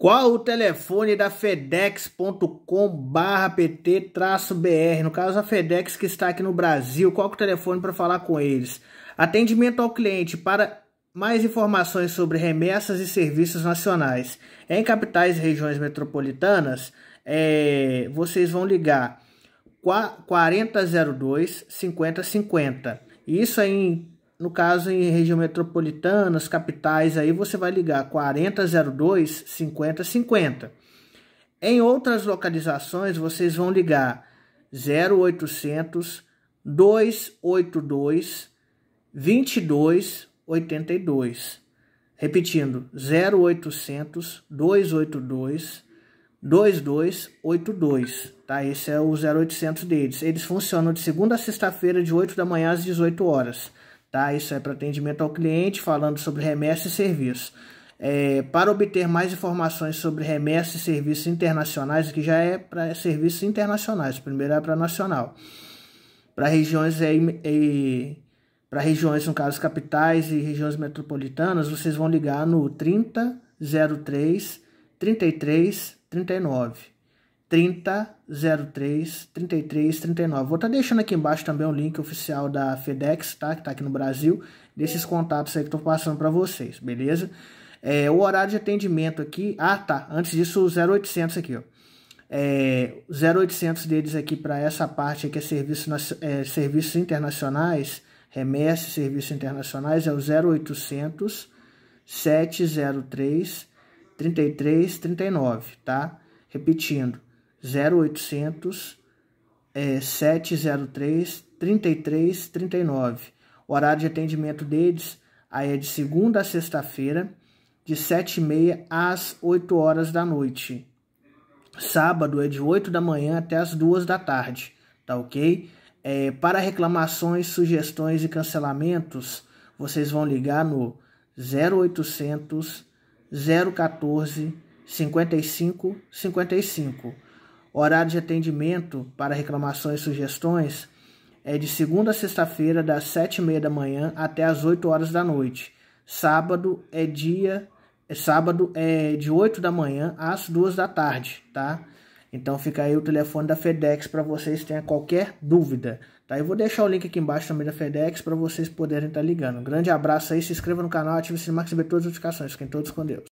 Qual o telefone da fedex.com/pt-br? No caso, a FedEx que está aqui no Brasil, qual é o telefone para falar com eles? Atendimento ao cliente para mais informações sobre remessas e serviços nacionais. Em capitais e regiões metropolitanas, é, vocês vão ligar 4002 5050. Isso aí é em no caso em região metropolitana, as capitais aí você vai ligar 4002 5050. Em outras localizações vocês vão ligar 0800 282 2282. Repetindo, 0800 282 2282, tá? Esse é o 0800 deles. Eles funcionam de segunda a sexta-feira, de 8 da manhã às 18 horas. Tá? Isso é para atendimento ao cliente, falando sobre remessa e serviço. É, para obter mais informações sobre remessa e serviços internacionais, que já é para serviços internacionais, primeiro é para nacional. Para regiões é, é para regiões, no caso, capitais e regiões metropolitanas, vocês vão ligar no 30 03 33 39. 30 03 33 39. Vou estar tá deixando aqui embaixo também o link oficial da FedEx, tá? Que está aqui no Brasil, desses contatos aí que estou passando para vocês, beleza? É, o horário de atendimento aqui. Ah, tá. Antes disso, o 0800 aqui, ó. É, 0800 deles aqui para essa parte aqui é, serviço, é serviços internacionais, remessas, serviços internacionais, é o 0800 703 3339, tá? Repetindo, 0800 é, 703 3339. O horário de atendimento deles aí é de segunda a sexta-feira, de 7h30 às 8 horas da noite. Sábado é de 8 da manhã até as 2 da tarde, tá ok? É, para reclamações, sugestões e cancelamentos, vocês vão ligar no 0800 014 55 55 horário de atendimento para reclamações e sugestões é de segunda a sexta-feira, das sete e meia da manhã até as 8 horas da noite. Sábado é dia. É, sábado é de 8 da manhã às 2 da tarde, tá? Então fica aí o telefone da FedEx para vocês tenham qualquer dúvida. Tá? Eu vou deixar o link aqui embaixo também da FedEx para vocês poderem estar tá ligando. Um grande abraço aí, se inscreva no canal, ative o sininho, receber todas as notificações. Fiquem todos com Deus.